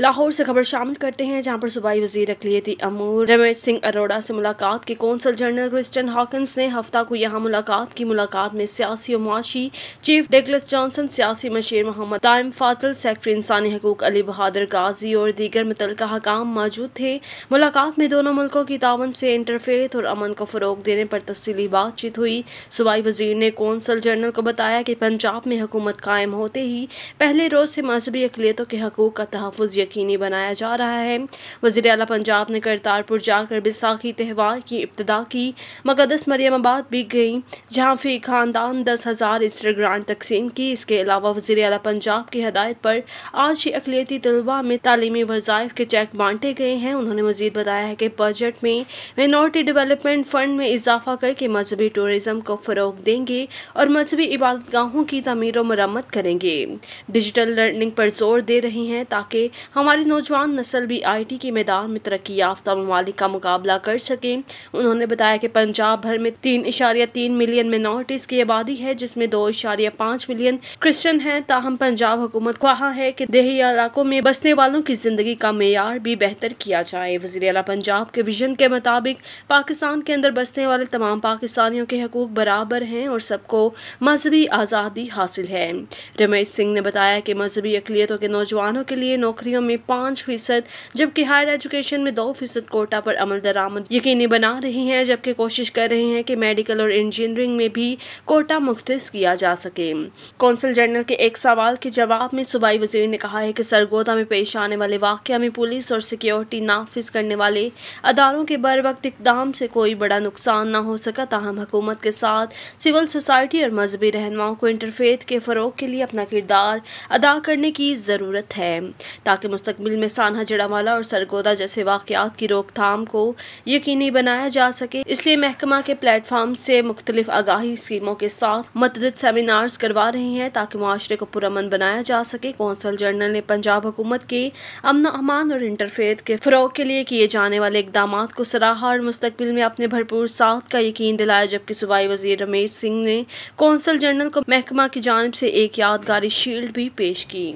लाहौर से खबर शामिल करते हैं जहां पर सूबाई वजीर अकलीति अमूर रमेश सिंह अरोड़ा से मुलाकात के कौंसल जनरल क्रिस्टन हॉकन्स ने हफ्ता को यहां मुलाकात की मुलाकात में सियासी और मुआशी चीफ डेगलस जॉनसन सियासी मशीर मोहम्मद ताइम फातल सेक्रेटरी इंसानी हकूक अली बहादुर गाजी और दीगर मुतल हकाम मौजूद थे मुलाकात में दोनों मुल्कों की तावन से इंटरफेथ और अमन को फ़रोग देने पर तफसली बातचीत हुई सूबाई वजीर ने कौंसल जनरल को बताया कि पंजाब में हुकूमत कायम होते ही पहले रोज़ से मजहबी अकलीतों के हकूक़ का तहफ़ यकीनी बनाया जा रहा है वजीर अला पंजाब ने करतारपुर जाकर बैसाखी त्यौहार की इब्तदा की मकदस मरियमाबाद भी गई जहाँ फी खानदान दस हज़ार ईस्टर ग्रांट तकसीम की इसके अलावा वजीर अला पंजाब की हदायत पर आज ही अकलीती तलबा में तालीमी वज़ाइफ के चेक बांटे गए हैं उन्होंने मजीद बताया है कि बजट में मिनोरिटी डेवलपमेंट फंड में इजाफा करके मजहबी टूरिज्म को फ़रोग देंगे और मजहबी इबादत गाहों की तमीर व मरम्मत करेंगे डिजिटल लर्निंग पर जोर दे रही हैं ताकि हमारी नौजवान नस्ल भी आईटी के मैदान में तरक्की याफ्ता ममालिक का मुकाबला कर सके उन्होंने बताया कि पंजाब भर में तीन इशारिया तीन मिलियन मिनोरिटीज की आबादी है जिसमें दो इशारिया पाँच मिलियन क्रिश्चन है ताहम पंजाब हुकूमत ख्वाहा है कि देही इलाकों में बसने वालों की ज़िंदगी का मैार भी बेहतर किया जाए वजी अला पंजाब के विजन के मुताबिक पाकिस्तान के अंदर बसने वाले तमाम पाकिस्तानियों के हकूक बराबर हैं और सबको मजहबी आज़ादी हासिल है रमेश सिंह ने बताया कि मजहबी अकलीतों के नौजवानों के लिए नौकरियों में पाँच फीसद जबकि हायर एजुकेशन में दो फीसद कोटा पर अमल दरामद यकीनी बना रही हैं जबकि कोशिश कर रहे हैं कि मेडिकल और इंजीनियरिंग में भी कोटा मुख्त किया जा सके कौंसल जनरल के एक सवाल के जवाब में सूबाई वजीर ने कहा है कि सरगोदा में पेश आने वाले वाक्य में पुलिस और सिक्योरिटी नाफिज करने वाले अदारों के बर वक्त इकदाम से कोई बड़ा नुकसान न हो सका तहम हकूमत के साथ सिविल सोसाइटी और मजहबी रहनुमाओं को इंटरफेथ के फ़रोग के लिए अपना किरदार अदा करने की ज़रूरत है ताकि के मुस्तबिल में साना जड़ावाला और सरगोदा जैसे वाकत की रोकथाम को यकीनी बनाया जा सके इसलिए महकमा के प्लेटफार्म से मुख्तलिफ आगाही स्कीमों के साथ मतदद सेमिनार्स करवा रहे हैं ताकि माशरे को पुरमन बनाया जा सके कौंसल जनरल ने पंजाब हुकूमत के अमन अमान और इंटरफेथ के फ़रोग के लिए किए जाने वाले इकदाम को सराहा और मुस्तबिल में अपने भरपूर साथ का यकीन दिलाया जबकि सूबाई वजीर रमेश सिंह ने कौंसल जनरल को महकमा की जानब से एक यादगारी शील्ड भी पेश की